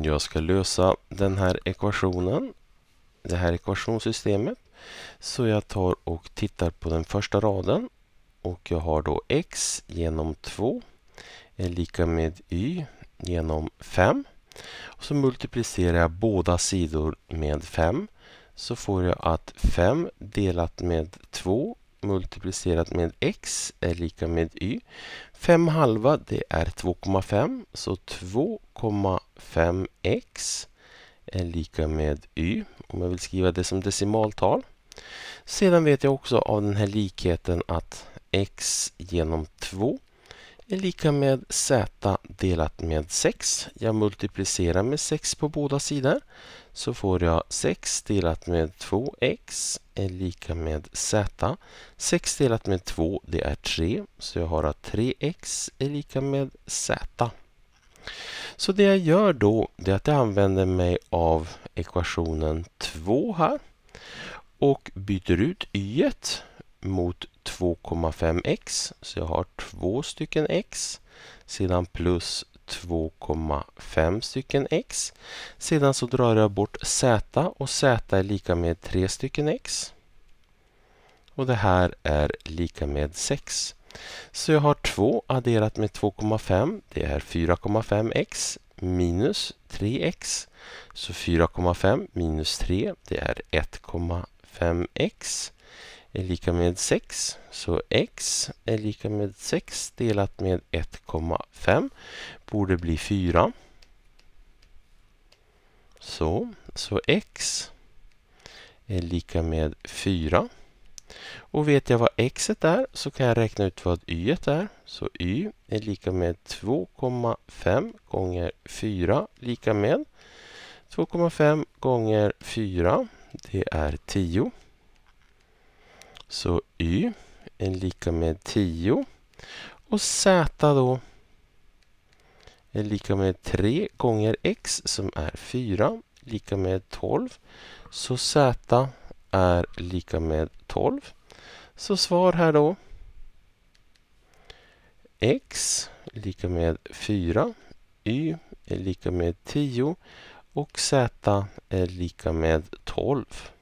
Jag ska lösa den här ekvationen, det här ekvationssystemet. Så jag tar och tittar på den första raden och jag har då x genom 2 är lika med y genom 5. Och så multiplicerar jag båda sidor med 5 så får jag att 5 delat med 2 multiplicerat med x är lika med y. 5 halva det är 2,5 så 2,5x är lika med y om jag vill skriva det som decimaltal. Sedan vet jag också av den här likheten att x genom 2 är lika med z delat med 6. Jag multiplicerar med 6 på båda sidor. Så får jag 6 delat med 2x är lika med z. 6 delat med 2 det är 3. Så jag har att 3x är lika med z. Så det jag gör då är att jag använder mig av ekvationen 2 här och byter ut y mot 2,5x. Så jag har två stycken x. Sedan plus 2,5 stycken x. Sedan så drar jag bort z och z är lika med 3 stycken x. Och det här är lika med 6. Så jag har 2 adderat med 2,5. Det är 4,5x minus 3x. Så 4,5 minus 3 det är 1,5x är lika med 6. Så x är lika med 6 delat med 1,5 borde bli 4. Så, så x är lika med 4. Och vet jag vad x är så kan jag räkna ut vad y är. Så y är lika med 2,5 gånger 4 lika med 2,5 gånger 4 det är 10. Så y är lika med 10. Och z då är lika med 3 gånger x som är 4 lika med 12. Så z är lika med 12. Så svar här då. x lika med 4. y är lika med 10. Och z är lika med 12.